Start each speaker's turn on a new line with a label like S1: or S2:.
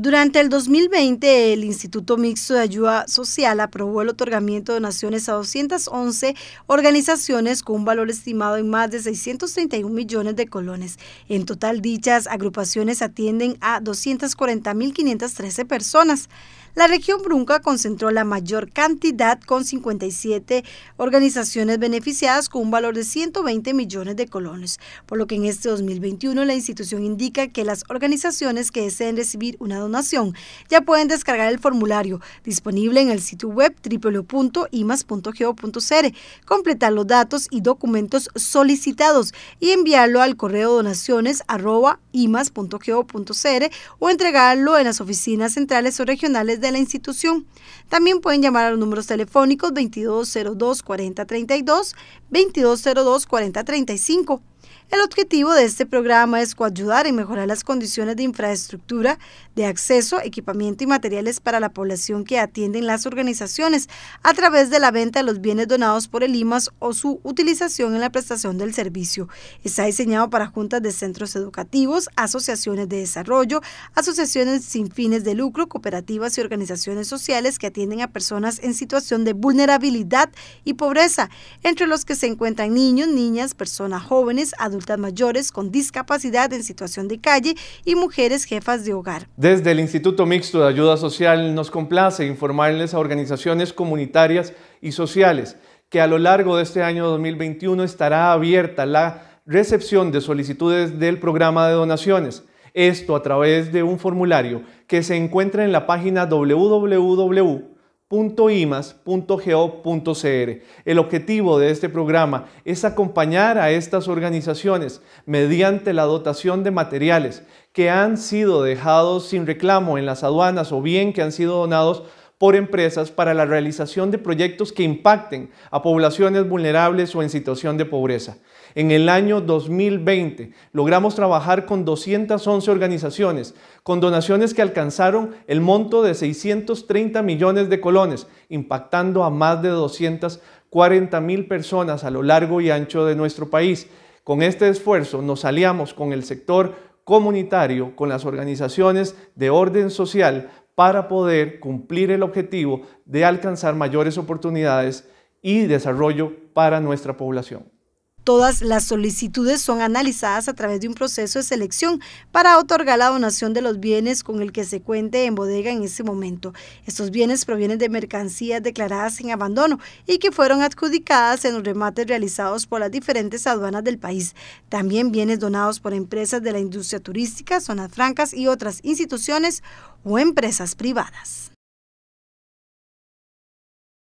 S1: Durante el 2020, el Instituto Mixto de Ayuda Social aprobó el otorgamiento de donaciones a 211 organizaciones con un valor estimado en más de 631 millones de colones. En total, dichas agrupaciones atienden a 240.513 personas. La región Brunca concentró la mayor cantidad con 57 organizaciones beneficiadas con un valor de 120 millones de colones, por lo que en este 2021 la institución indica que las organizaciones que deseen recibir una donación ya pueden descargar el formulario disponible en el sitio web www.imas.go.cr, completar los datos y documentos solicitados y enviarlo al correo donaciones o entregarlo en las oficinas centrales o regionales de la institución. También pueden llamar a los números telefónicos 2202-4032, 2202-4035 el objetivo de este programa es coayudar y mejorar las condiciones de infraestructura, de acceso, equipamiento y materiales para la población que atienden las organizaciones a través de la venta de los bienes donados por el IMAS o su utilización en la prestación del servicio. Está diseñado para juntas de centros educativos, asociaciones de desarrollo, asociaciones sin fines de lucro, cooperativas y organizaciones sociales que atienden a personas en situación de vulnerabilidad y pobreza, entre los que se encuentran niños, niñas, personas jóvenes, adultas mayores con discapacidad en situación de calle y mujeres jefas de hogar.
S2: Desde el Instituto Mixto de Ayuda Social nos complace informarles a organizaciones comunitarias y sociales que a lo largo de este año 2021 estará abierta la recepción de solicitudes del programa de donaciones. Esto a través de un formulario que se encuentra en la página www .imas.go.cr. El objetivo de este programa es acompañar a estas organizaciones mediante la dotación de materiales que han sido dejados sin reclamo en las aduanas o bien que han sido donados por empresas para la realización de proyectos que impacten a poblaciones vulnerables o en situación de pobreza. En el año 2020 logramos trabajar con 211 organizaciones, con donaciones que alcanzaron el monto de 630 millones de colones, impactando a más de 240 mil personas a lo largo y ancho de nuestro país. Con este esfuerzo nos aliamos con el sector comunitario, con las organizaciones de orden social, para poder cumplir el objetivo de alcanzar mayores oportunidades y desarrollo para nuestra población.
S1: Todas las solicitudes son analizadas a través de un proceso de selección para otorgar la donación de los bienes con el que se cuente en bodega en ese momento. Estos bienes provienen de mercancías declaradas en abandono y que fueron adjudicadas en los remates realizados por las diferentes aduanas del país. También bienes donados por empresas de la industria turística, zonas francas y otras instituciones o empresas privadas.